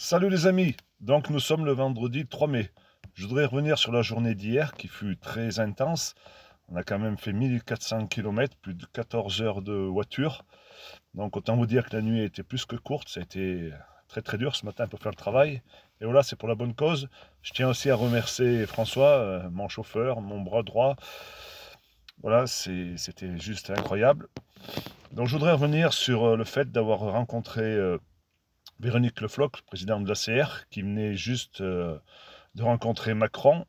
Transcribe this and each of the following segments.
Salut les amis, donc nous sommes le vendredi 3 mai. Je voudrais revenir sur la journée d'hier qui fut très intense. On a quand même fait 1400 km, plus de 14 heures de voiture. Donc autant vous dire que la nuit était plus que courte, ça a été très très dur ce matin pour faire le travail. Et voilà, c'est pour la bonne cause. Je tiens aussi à remercier François, euh, mon chauffeur, mon bras droit. Voilà, c'était juste incroyable. Donc je voudrais revenir sur euh, le fait d'avoir rencontré euh, Véronique Le Floch, présidente de l'ACR, qui venait juste euh, de rencontrer Macron.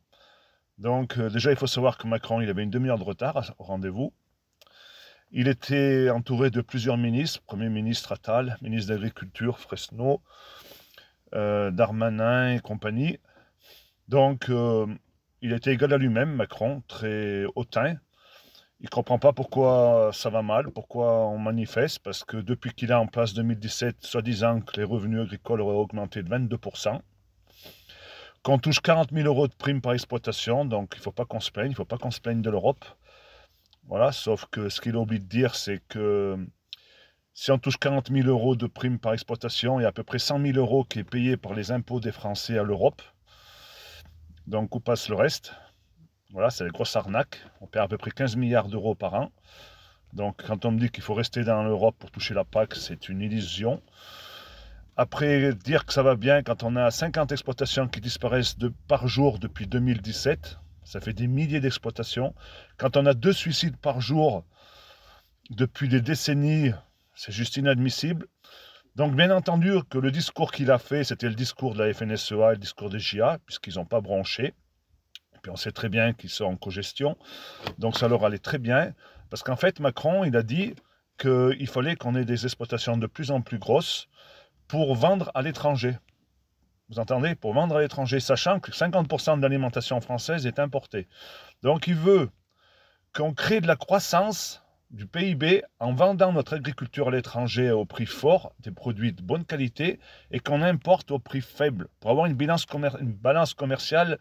Donc euh, déjà, il faut savoir que Macron, il avait une demi-heure de retard au rendez-vous. Il était entouré de plusieurs ministres, Premier ministre Attal, ministre de l'Agriculture Fresno, euh, Darmanin et compagnie. Donc, il était égal à lui-même, Macron, très hautain, il ne comprend pas pourquoi ça va mal, pourquoi on manifeste, parce que depuis qu'il a en place 2017, soi-disant que les revenus agricoles auraient augmenté de 22%, qu'on touche 40 000 euros de primes par exploitation, donc il ne faut pas qu'on se plaigne, il ne faut pas qu'on se plaigne de l'Europe. Voilà, sauf que ce qu'il oublie de dire, c'est que si on touche 40 000 euros de primes par exploitation, il y a à peu près 100 000 euros qui est payé par les impôts des Français à l'Europe. Donc où passe le reste voilà, c'est la grosse arnaque. On perd à peu près 15 milliards d'euros par an. Donc quand on me dit qu'il faut rester dans l'Europe pour toucher la PAC, c'est une illusion. Après, dire que ça va bien quand on a 50 exploitations qui disparaissent par jour depuis 2017, ça fait des milliers d'exploitations. Quand on a deux suicides par jour depuis des décennies, c'est juste inadmissible. Donc bien entendu que le discours qu'il a fait, c'était le discours de la FNSEA et le discours des GIA, puisqu'ils n'ont pas branché et puis on sait très bien qu'ils sont en co-gestion, donc ça leur allait très bien, parce qu'en fait Macron, il a dit qu'il fallait qu'on ait des exploitations de plus en plus grosses pour vendre à l'étranger. Vous entendez Pour vendre à l'étranger, sachant que 50% de l'alimentation française est importée. Donc il veut qu'on crée de la croissance du PIB en vendant notre agriculture à l'étranger au prix fort, des produits de bonne qualité, et qu'on importe au prix faible, pour avoir une balance, commerciale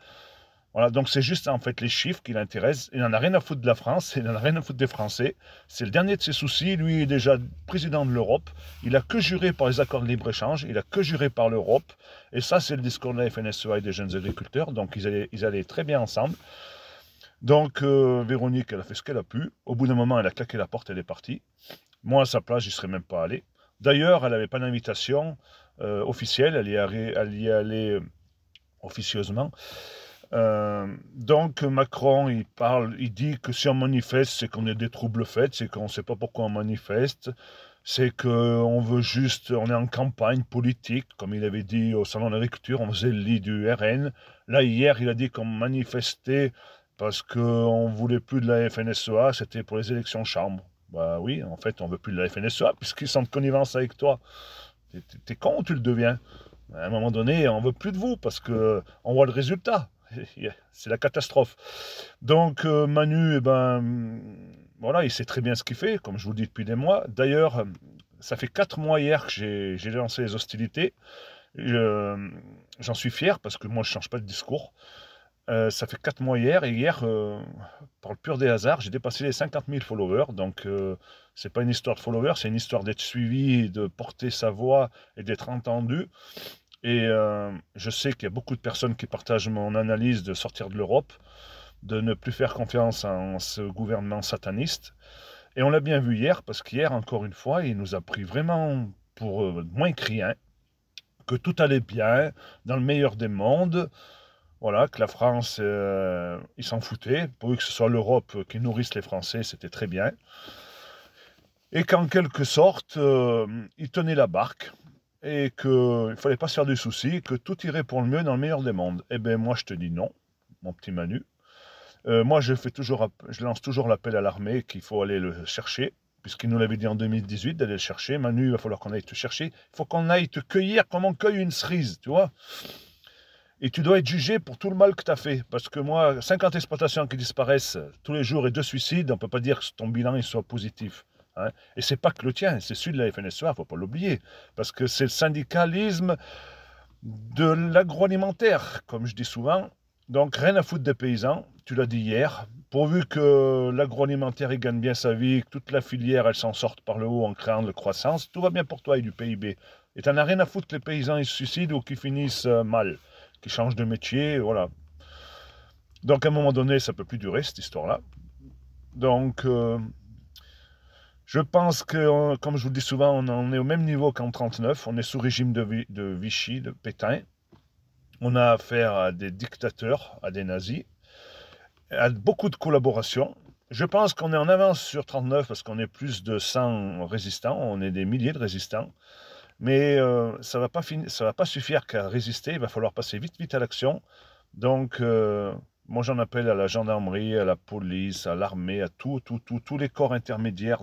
donc c'est juste en fait les chiffres qui l'intéressent. Il n'en a rien à foutre de la France, il n'en a rien à foutre des Français. C'est le dernier de ses soucis. Lui est déjà président de l'Europe. Il a que juré par les accords de libre-échange, il a que juré par l'Europe. Et ça, c'est le discours de la FNSEA et des jeunes agriculteurs. Donc ils allaient, très bien ensemble. Donc euh, Véronique, elle a fait ce qu'elle a pu. Au bout d'un moment, elle a claqué la porte, elle est partie. Moi, à sa place, je ne serais même pas allé. D'ailleurs, elle n'avait pas d'invitation euh, officielle, elle y est allée euh, officieusement. Euh, donc Macron, il parle, il dit que si on manifeste, c'est qu'on a des troubles faits, c'est qu'on ne sait pas pourquoi on manifeste, c'est qu'on veut juste, on est en campagne politique, comme il avait dit au salon de l'agriculture, on faisait le lit du RN. Là hier, il a dit qu'on manifestait parce qu'on ne voulait plus de la FNSEA, c'était pour les élections chambre. Bah oui, en fait, on ne veut plus de la FNSEA puisqu'ils sont de connivence avec toi. T'es con ou tu le deviens à un moment donné, on veut plus de vous parce qu'on voit le résultat. c'est la catastrophe. Donc euh, Manu, eh ben, voilà, il sait très bien ce qu'il fait, comme je vous le dis depuis des mois. D'ailleurs, ça fait quatre mois hier que j'ai lancé les hostilités. J'en suis fier parce que moi, je ne change pas de discours. Euh, ça fait 4 mois hier, et hier, euh, par le pur des hasards, j'ai dépassé les 50 000 followers. Donc, ce c'est pas une histoire de followers, c'est une histoire d'être suivi, de porter sa voix et d'être entendu. Et euh, je sais qu'il y a beaucoup de personnes qui partagent mon analyse de sortir de l'Europe, de ne plus faire confiance en ce gouvernement sataniste. Et on l'a bien vu hier, parce qu'hier, encore une fois, il nous a pris vraiment pour euh, moins criant, que tout allait bien, dans le meilleur des mondes, voilà, que la France, euh, il s'en foutait. Pour que ce soit l'Europe qui nourrisse les Français, c'était très bien. Et qu'en quelque sorte, il tenait la barque et qu'il ne fallait pas se faire du souci, que tout irait pour le mieux dans le meilleur des mondes. Eh bien, moi, je te dis non, mon petit Manu. Euh, moi, je, fais toujours, je lance toujours l'appel à l'armée qu'il faut aller le chercher, puisqu'il nous l'avait dit en 2018 d'aller le chercher. Manu, il va falloir qu'on aille te chercher. Il faut qu'on aille te cueillir comme on cueille une cerise, tu vois. Et tu dois être jugé pour tout le mal que tu as fait. Parce que moi, 50 exploitations qui disparaissent tous les jours et deux suicides, on ne peut pas dire que ton bilan il soit positif. Hein. Et c'est pas que le tien, c'est celui de la FNSEA, faut pas l'oublier, parce que c'est le syndicalisme de l'agroalimentaire, comme je dis souvent. Donc rien à foutre des paysans, tu l'as dit hier, pourvu que l'agroalimentaire il gagne bien sa vie, que toute la filière elle s'en sorte par le haut en créant de la croissance, tout va bien pour toi et du PIB. Et t'en as rien à foutre que les paysans ils se suicident ou qu'ils finissent euh, mal, qu'ils changent de métier, voilà. Donc à un moment donné, ça peut plus durer cette histoire-là. Donc euh, je pense que, comme je vous le dis souvent, on est au même niveau qu'en 1939. On est sous régime de, Vichy, de Pétain. On a affaire à des dictateurs, à des nazis, à beaucoup de collaborations. Je pense qu'on est en avance sur 39 parce qu'on est plus de 100 résistants, on est des milliers de résistants. Mais euh, ça ne va, pas va pas suffire qu'à résister, il va falloir passer vite, vite à l'action. Donc, euh, moi, j'en appelle à la gendarmerie, à la police, à l'armée, à tous les corps intermédiaires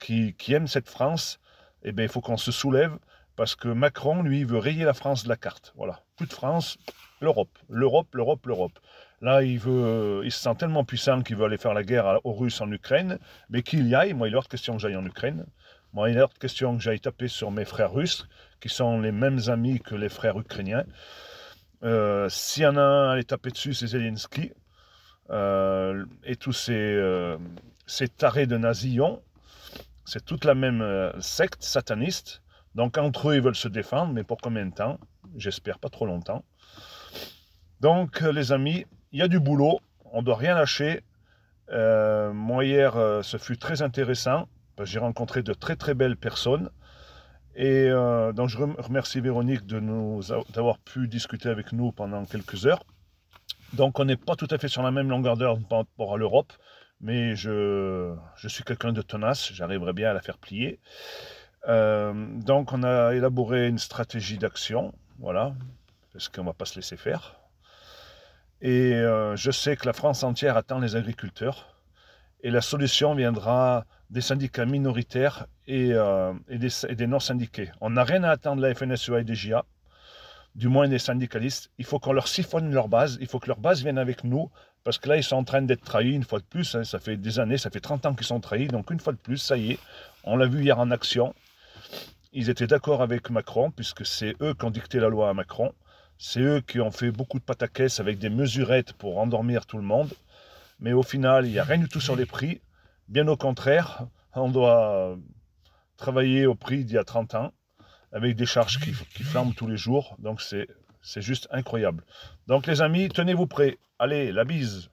qui, aiment cette France. Eh bien, il faut qu'on se soulève parce que Macron, lui, veut rayer la France de la carte. Voilà, plus de France, l'Europe, l'Europe, l'Europe, l'Europe. Là, il, veut, euh, il se sent tellement puissant qu'il veut aller faire la guerre aux Russes en Ukraine, mais qu'il y aille. Moi, il est hors de question que j'aille en Ukraine. Moi, il est hors de question que j'aille taper sur mes frères russes, qui sont les mêmes amis que les frères ukrainiens. Euh, s'il y en a un à les taper dessus, c'est Zelensky euh, et tous ces, euh, ces, tarés de nazillons. C'est toute la même secte sataniste. Donc entre eux, ils veulent se défendre, mais pour combien de temps J'espère pas trop longtemps. Donc les amis, il y a du boulot, on ne doit rien lâcher. moi hier, ce fut très intéressant, j'ai rencontré de très très belles personnes. Et euh, donc je remercie Véronique de nous d'avoir pu discuter avec nous pendant quelques heures. Donc on n'est pas tout à fait sur la même longueur d'heure par rapport à l'Europe, mais je, suis quelqu'un de tenace, j'arriverai bien à la faire plier. Euh, donc on a élaboré une stratégie d'action, voilà, parce qu'on ne va pas se laisser faire. Et euh, je sais que la France entière attend les agriculteurs et la solution viendra des syndicats minoritaires euh, et, des, non-syndiqués. On n'a rien à attendre de la FNSEA et des GIA, du moins des syndicalistes. Il faut qu'on leur siphonne leur base, il faut que leur base vienne avec nous, parce que là, ils sont en train d'être trahis une fois de plus. Hein. ça fait des années, ça fait 30 ans qu'ils sont trahis, donc une fois de plus, ça y est, on l'a vu hier en action. Ils étaient d'accord avec Macron, puisque c'est eux qui ont dicté la loi à Macron. C'est eux qui ont fait beaucoup de pataquès avec des mesurettes pour endormir tout le monde. Mais au final, il n'y a rien du tout sur les prix. Bien au contraire, on doit euh, travailler au prix d'il y a 30 ans, avec des charges qui, qui tous les jours. Donc c'est juste incroyable. Donc les amis, tenez-vous prêts. Allez, la bise